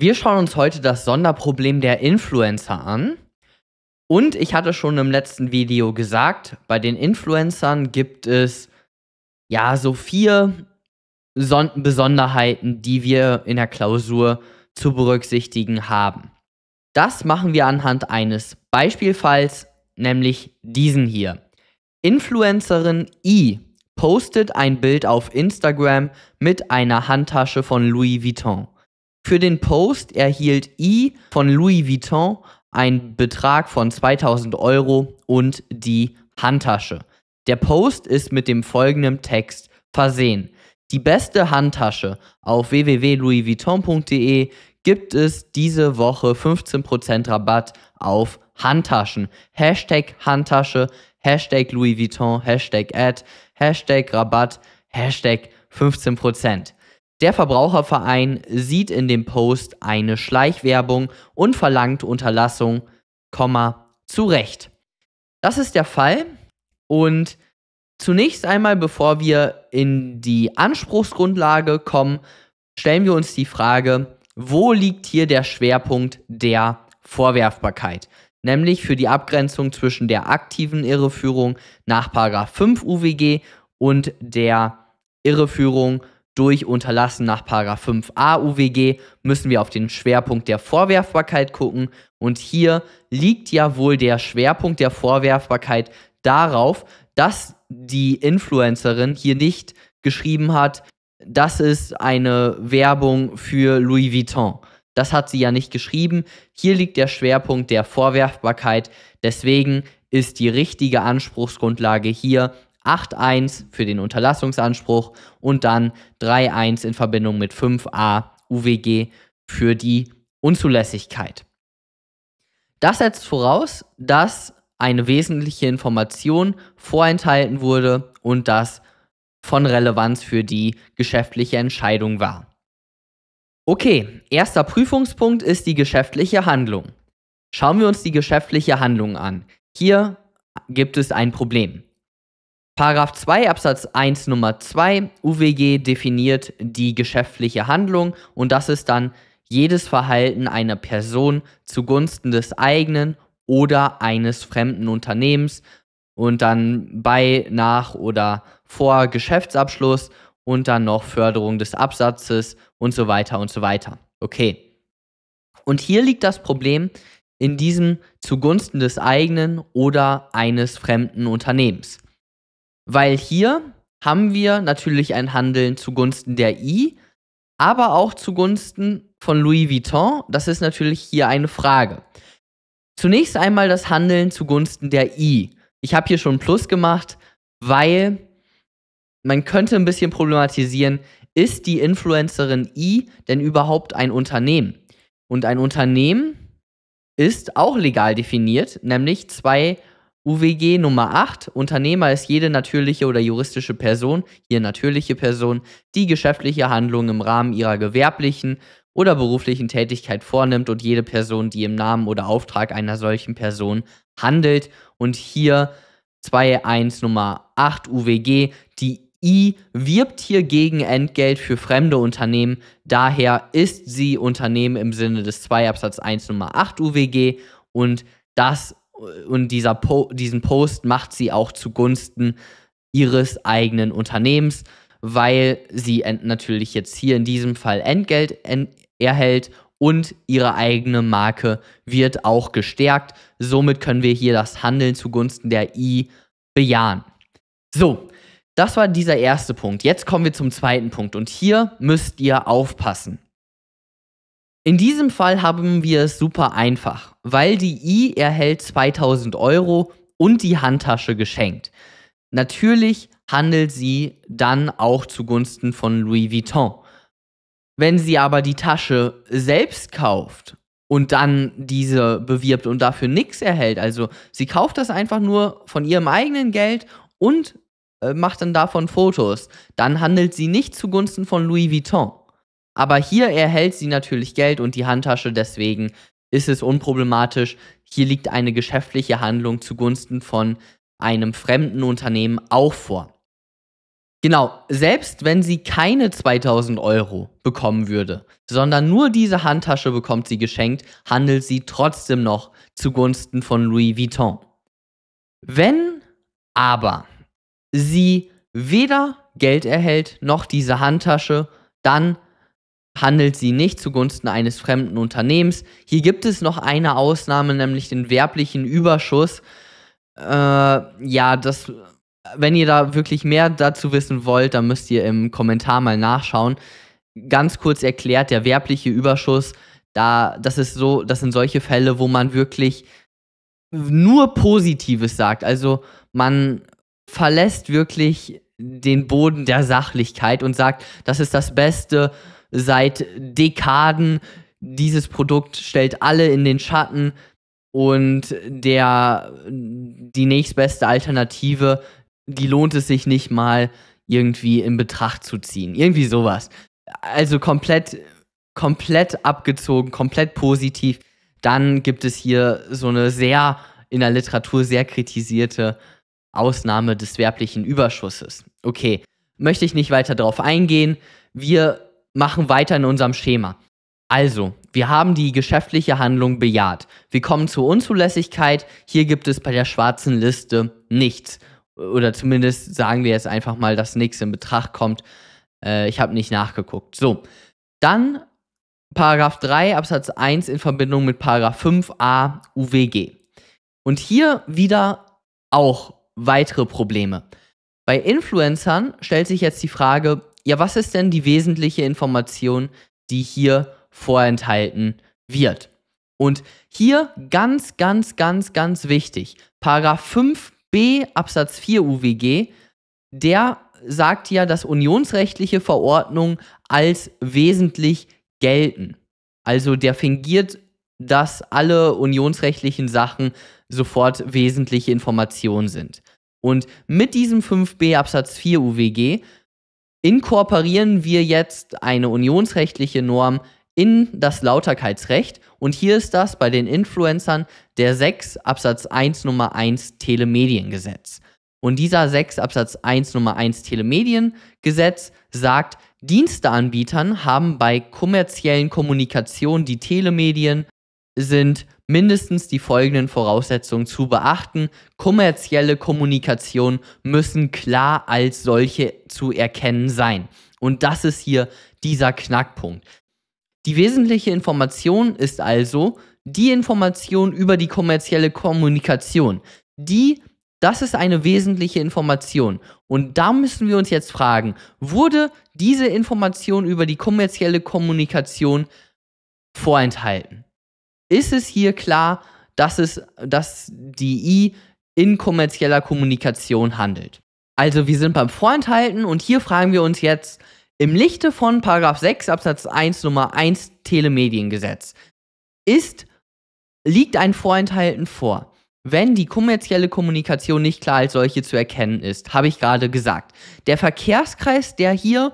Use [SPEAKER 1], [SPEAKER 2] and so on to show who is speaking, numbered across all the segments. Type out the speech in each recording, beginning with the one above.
[SPEAKER 1] Wir schauen uns heute das Sonderproblem der Influencer an. Und ich hatte schon im letzten Video gesagt, bei den Influencern gibt es ja so vier Son Besonderheiten, die wir in der Klausur zu berücksichtigen haben. Das machen wir anhand eines Beispielfalls, nämlich diesen hier. Influencerin I postet ein Bild auf Instagram mit einer Handtasche von Louis Vuitton. Für den Post erhielt I von Louis Vuitton einen Betrag von 2000 Euro und die Handtasche. Der Post ist mit dem folgenden Text versehen. Die beste Handtasche auf www.louisvuitton.de gibt es diese Woche 15% Rabatt auf Handtaschen. Hashtag Handtasche, Hashtag Louis Vuitton, Hashtag Ad, Hashtag Rabatt, Hashtag 15%. Der Verbraucherverein sieht in dem Post eine Schleichwerbung und verlangt Unterlassung, zu Recht. Das ist der Fall und zunächst einmal, bevor wir in die Anspruchsgrundlage kommen, stellen wir uns die Frage, wo liegt hier der Schwerpunkt der Vorwerfbarkeit? Nämlich für die Abgrenzung zwischen der aktiven Irreführung nach 5 UWG und der Irreführung durch Unterlassen nach 5a UWG müssen wir auf den Schwerpunkt der Vorwerfbarkeit gucken. Und hier liegt ja wohl der Schwerpunkt der Vorwerfbarkeit darauf, dass die Influencerin hier nicht geschrieben hat, das ist eine Werbung für Louis Vuitton. Das hat sie ja nicht geschrieben. Hier liegt der Schwerpunkt der Vorwerfbarkeit. Deswegen ist die richtige Anspruchsgrundlage hier 8.1 für den Unterlassungsanspruch und dann 3.1 in Verbindung mit 5a UWG für die Unzulässigkeit. Das setzt voraus, dass eine wesentliche Information vorenthalten wurde und das von Relevanz für die geschäftliche Entscheidung war. Okay, erster Prüfungspunkt ist die geschäftliche Handlung. Schauen wir uns die geschäftliche Handlung an. Hier gibt es ein Problem. Paragraph 2 Absatz 1 Nummer 2 UWG definiert die geschäftliche Handlung und das ist dann jedes Verhalten einer Person zugunsten des eigenen oder eines fremden Unternehmens und dann bei, nach oder vor Geschäftsabschluss und dann noch Förderung des Absatzes und so weiter und so weiter. Okay. Und hier liegt das Problem in diesem zugunsten des eigenen oder eines fremden Unternehmens. Weil hier haben wir natürlich ein Handeln zugunsten der I, aber auch zugunsten von Louis Vuitton. Das ist natürlich hier eine Frage. Zunächst einmal das Handeln zugunsten der I. Ich habe hier schon Plus gemacht, weil man könnte ein bisschen problematisieren, ist die Influencerin I denn überhaupt ein Unternehmen? Und ein Unternehmen ist auch legal definiert, nämlich zwei UWG Nummer 8. Unternehmer ist jede natürliche oder juristische Person, hier natürliche Person, die geschäftliche Handlungen im Rahmen ihrer gewerblichen oder beruflichen Tätigkeit vornimmt und jede Person, die im Namen oder Auftrag einer solchen Person handelt. Und hier 21 Nummer 8 UWG, die I wirbt hier gegen Entgelt für fremde Unternehmen. Daher ist sie Unternehmen im Sinne des 2 Absatz 1 Nummer 8 UWG und das und dieser po diesen Post macht sie auch zugunsten ihres eigenen Unternehmens, weil sie natürlich jetzt hier in diesem Fall Entgelt erhält und ihre eigene Marke wird auch gestärkt. Somit können wir hier das Handeln zugunsten der I bejahen. So, das war dieser erste Punkt. Jetzt kommen wir zum zweiten Punkt und hier müsst ihr aufpassen. In diesem Fall haben wir es super einfach, weil die I erhält 2000 Euro und die Handtasche geschenkt. Natürlich handelt sie dann auch zugunsten von Louis Vuitton. Wenn sie aber die Tasche selbst kauft und dann diese bewirbt und dafür nichts erhält, also sie kauft das einfach nur von ihrem eigenen Geld und äh, macht dann davon Fotos, dann handelt sie nicht zugunsten von Louis Vuitton. Aber hier erhält sie natürlich Geld und die Handtasche, deswegen ist es unproblematisch. Hier liegt eine geschäftliche Handlung zugunsten von einem fremden Unternehmen auch vor. Genau, selbst wenn sie keine 2000 Euro bekommen würde, sondern nur diese Handtasche bekommt sie geschenkt, handelt sie trotzdem noch zugunsten von Louis Vuitton. Wenn aber sie weder Geld erhält noch diese Handtasche, dann handelt sie nicht zugunsten eines fremden Unternehmens. Hier gibt es noch eine Ausnahme, nämlich den werblichen Überschuss. Äh, ja, das, wenn ihr da wirklich mehr dazu wissen wollt, dann müsst ihr im Kommentar mal nachschauen. Ganz kurz erklärt, der werbliche Überschuss, da, das ist so, das sind solche Fälle, wo man wirklich nur Positives sagt. Also man verlässt wirklich den Boden der Sachlichkeit und sagt, das ist das Beste, seit Dekaden. Dieses Produkt stellt alle in den Schatten und der, die nächstbeste Alternative, die lohnt es sich nicht mal irgendwie in Betracht zu ziehen. Irgendwie sowas. Also komplett, komplett abgezogen, komplett positiv. Dann gibt es hier so eine sehr in der Literatur sehr kritisierte Ausnahme des werblichen Überschusses. Okay, möchte ich nicht weiter darauf eingehen. Wir machen weiter in unserem Schema. Also, wir haben die geschäftliche Handlung bejaht. Wir kommen zur Unzulässigkeit. Hier gibt es bei der schwarzen Liste nichts. Oder zumindest sagen wir jetzt einfach mal, dass nichts in Betracht kommt. Äh, ich habe nicht nachgeguckt. So, dann Paragraph 3 Absatz 1 in Verbindung mit Paragraph 5a UWG. Und hier wieder auch weitere Probleme. Bei Influencern stellt sich jetzt die Frage, ja, was ist denn die wesentliche Information, die hier vorenthalten wird? Und hier ganz, ganz, ganz, ganz wichtig, Paragraph 5b Absatz 4 UWG, der sagt ja, dass unionsrechtliche Verordnungen als wesentlich gelten. Also der fingiert, dass alle unionsrechtlichen Sachen sofort wesentliche Informationen sind. Und mit diesem 5b Absatz 4 UWG inkorporieren wir jetzt eine unionsrechtliche Norm in das Lauterkeitsrecht. Und hier ist das bei den Influencern der 6 Absatz 1 Nummer 1 Telemediengesetz. Und dieser 6 Absatz 1 Nummer 1 Telemediengesetz sagt, Diensteanbietern haben bei kommerziellen Kommunikation, die Telemedien sind, mindestens die folgenden Voraussetzungen zu beachten. Kommerzielle Kommunikation müssen klar als solche zu erkennen sein. Und das ist hier dieser Knackpunkt. Die wesentliche Information ist also die Information über die kommerzielle Kommunikation. Die, das ist eine wesentliche Information. Und da müssen wir uns jetzt fragen, wurde diese Information über die kommerzielle Kommunikation vorenthalten? ist es hier klar, dass, es, dass die I in kommerzieller Kommunikation handelt. Also wir sind beim Vorenthalten und hier fragen wir uns jetzt im Lichte von 6 Absatz 1 Nummer 1 Telemediengesetz. Ist, liegt ein Vorenthalten vor, wenn die kommerzielle Kommunikation nicht klar als solche zu erkennen ist, habe ich gerade gesagt. Der Verkehrskreis, der hier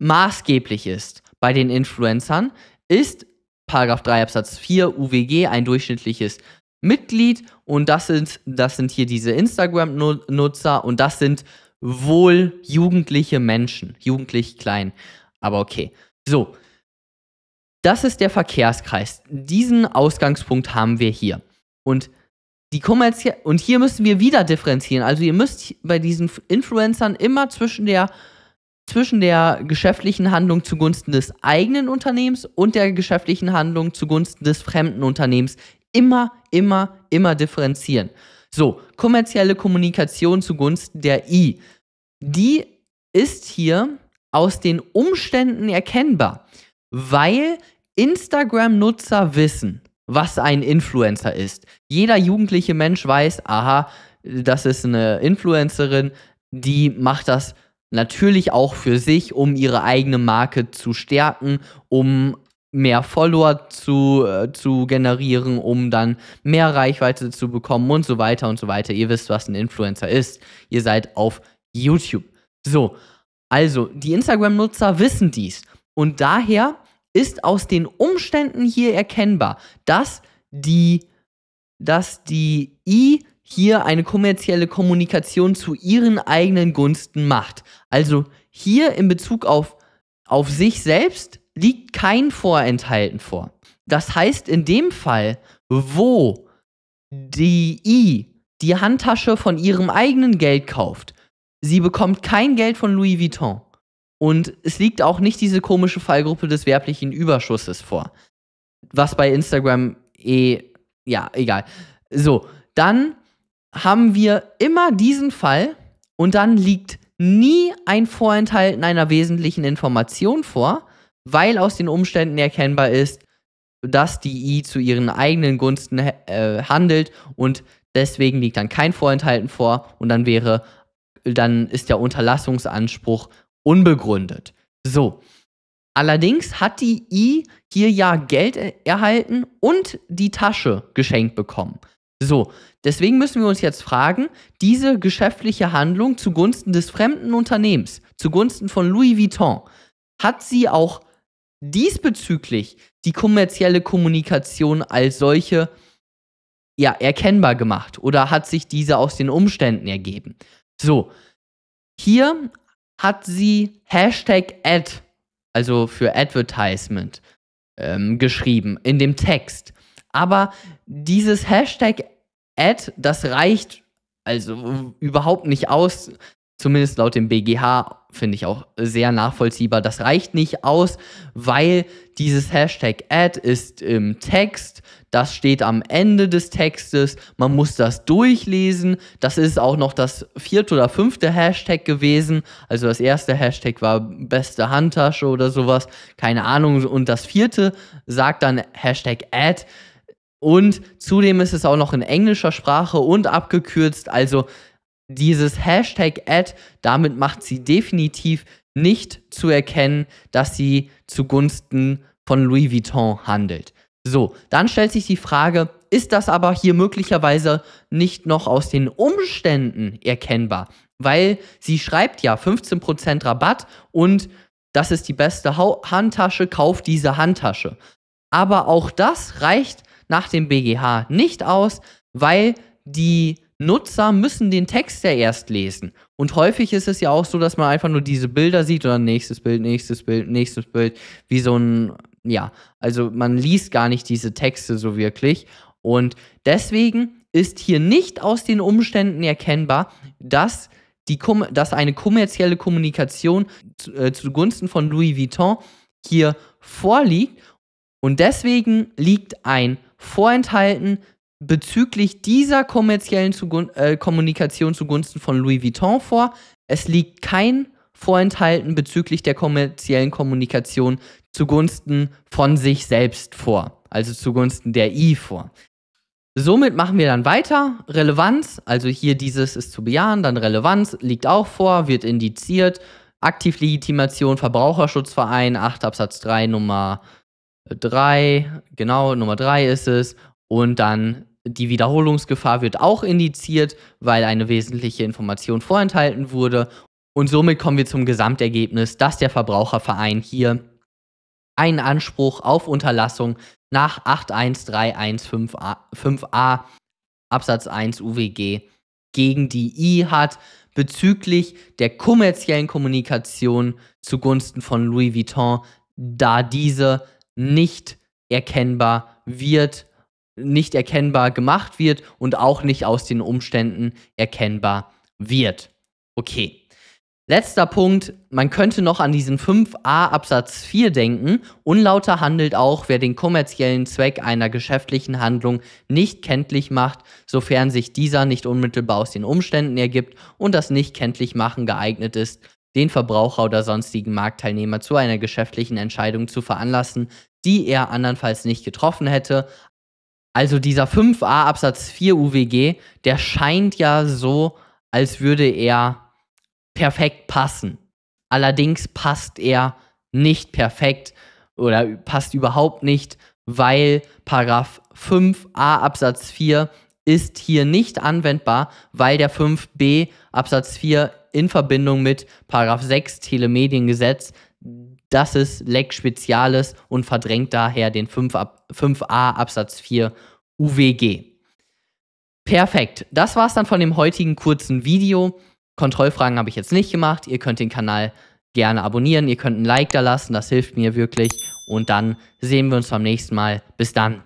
[SPEAKER 1] maßgeblich ist bei den Influencern, ist Paragraph 3 Absatz 4 UWG ein durchschnittliches Mitglied und das sind, das sind hier diese Instagram-Nutzer und das sind wohl jugendliche Menschen, jugendlich klein, aber okay. So, das ist der Verkehrskreis. Diesen Ausgangspunkt haben wir hier. Und die kommerziell und hier müssen wir wieder differenzieren. Also ihr müsst bei diesen Influencern immer zwischen der zwischen der geschäftlichen Handlung zugunsten des eigenen Unternehmens und der geschäftlichen Handlung zugunsten des fremden Unternehmens immer, immer, immer differenzieren. So, kommerzielle Kommunikation zugunsten der I. Die ist hier aus den Umständen erkennbar, weil Instagram-Nutzer wissen, was ein Influencer ist. Jeder jugendliche Mensch weiß, aha, das ist eine Influencerin, die macht das Natürlich auch für sich, um ihre eigene Marke zu stärken, um mehr Follower zu, äh, zu generieren, um dann mehr Reichweite zu bekommen und so weiter und so weiter. Ihr wisst, was ein Influencer ist. Ihr seid auf YouTube. So, also die Instagram-Nutzer wissen dies. Und daher ist aus den Umständen hier erkennbar, dass die, dass die I hier eine kommerzielle Kommunikation zu ihren eigenen Gunsten macht. Also hier in Bezug auf, auf sich selbst liegt kein Vorenthalten vor. Das heißt, in dem Fall, wo die I die Handtasche von ihrem eigenen Geld kauft, sie bekommt kein Geld von Louis Vuitton. Und es liegt auch nicht diese komische Fallgruppe des werblichen Überschusses vor. Was bei Instagram eh, ja, egal. So, dann haben wir immer diesen Fall und dann liegt nie ein Vorenthalten einer wesentlichen Information vor, weil aus den Umständen erkennbar ist, dass die I zu ihren eigenen Gunsten äh, handelt und deswegen liegt dann kein Vorenthalten vor und dann wäre, dann ist der Unterlassungsanspruch unbegründet. So. Allerdings hat die I hier ja Geld äh, erhalten und die Tasche geschenkt bekommen. So, deswegen müssen wir uns jetzt fragen, diese geschäftliche Handlung zugunsten des fremden Unternehmens, zugunsten von Louis Vuitton, hat sie auch diesbezüglich die kommerzielle Kommunikation als solche ja, erkennbar gemacht oder hat sich diese aus den Umständen ergeben? So, hier hat sie Hashtag Ad, also für Advertisement, ähm, geschrieben in dem Text. Aber dieses Hashtag Ad, das reicht also überhaupt nicht aus, zumindest laut dem BGH finde ich auch sehr nachvollziehbar. Das reicht nicht aus, weil dieses Hashtag Ad ist im Text, das steht am Ende des Textes, man muss das durchlesen. Das ist auch noch das vierte oder fünfte Hashtag gewesen. Also das erste Hashtag war beste Handtasche oder sowas, keine Ahnung. Und das vierte sagt dann Hashtag Ad und zudem ist es auch noch in englischer Sprache und abgekürzt. Also dieses Hashtag Ad, damit macht sie definitiv nicht zu erkennen, dass sie zugunsten von Louis Vuitton handelt. So, dann stellt sich die Frage, ist das aber hier möglicherweise nicht noch aus den Umständen erkennbar? Weil sie schreibt ja 15% Rabatt und das ist die beste ha Handtasche, kauft diese Handtasche. Aber auch das reicht nach dem BGH nicht aus, weil die Nutzer müssen den Text ja erst lesen. Und häufig ist es ja auch so, dass man einfach nur diese Bilder sieht oder nächstes Bild, nächstes Bild, nächstes Bild, wie so ein, ja, also man liest gar nicht diese Texte so wirklich. Und deswegen ist hier nicht aus den Umständen erkennbar, dass, die, dass eine kommerzielle Kommunikation äh, zugunsten von Louis Vuitton hier vorliegt. Und deswegen liegt ein vorenthalten bezüglich dieser kommerziellen Zugun äh, Kommunikation zugunsten von Louis Vuitton vor. Es liegt kein Vorenthalten bezüglich der kommerziellen Kommunikation zugunsten von sich selbst vor, also zugunsten der I vor. Somit machen wir dann weiter. Relevanz, also hier dieses ist zu bejahen, dann Relevanz liegt auch vor, wird indiziert. Aktivlegitimation, Verbraucherschutzverein, 8 Absatz 3 Nummer 3, genau, Nummer 3 ist es. Und dann die Wiederholungsgefahr wird auch indiziert, weil eine wesentliche Information vorenthalten wurde. Und somit kommen wir zum Gesamtergebnis, dass der Verbraucherverein hier einen Anspruch auf Unterlassung nach 81315a Absatz 1 UWG gegen die I hat bezüglich der kommerziellen Kommunikation zugunsten von Louis Vuitton, da diese nicht erkennbar wird, nicht erkennbar gemacht wird und auch nicht aus den Umständen erkennbar wird. Okay. Letzter Punkt, man könnte noch an diesen 5a Absatz 4 denken. Unlauter handelt auch, wer den kommerziellen Zweck einer geschäftlichen Handlung nicht kenntlich macht, sofern sich dieser nicht unmittelbar aus den Umständen ergibt und das Nicht-Kenntlich-Machen geeignet ist, den Verbraucher oder sonstigen Marktteilnehmer zu einer geschäftlichen Entscheidung zu veranlassen, die er andernfalls nicht getroffen hätte. Also dieser 5a Absatz 4 UWG, der scheint ja so, als würde er perfekt passen. Allerdings passt er nicht perfekt oder passt überhaupt nicht, weil Paragraph 5a Absatz 4 ist hier nicht anwendbar, weil der 5b Absatz 4 in Verbindung mit Paragraph 6 Telemediengesetz. Das ist Leck Speziales und verdrängt daher den 5 Ab 5a Absatz 4 UWG. Perfekt. Das war's dann von dem heutigen kurzen Video. Kontrollfragen habe ich jetzt nicht gemacht. Ihr könnt den Kanal gerne abonnieren. Ihr könnt ein Like da lassen. Das hilft mir wirklich. Und dann sehen wir uns beim nächsten Mal. Bis dann.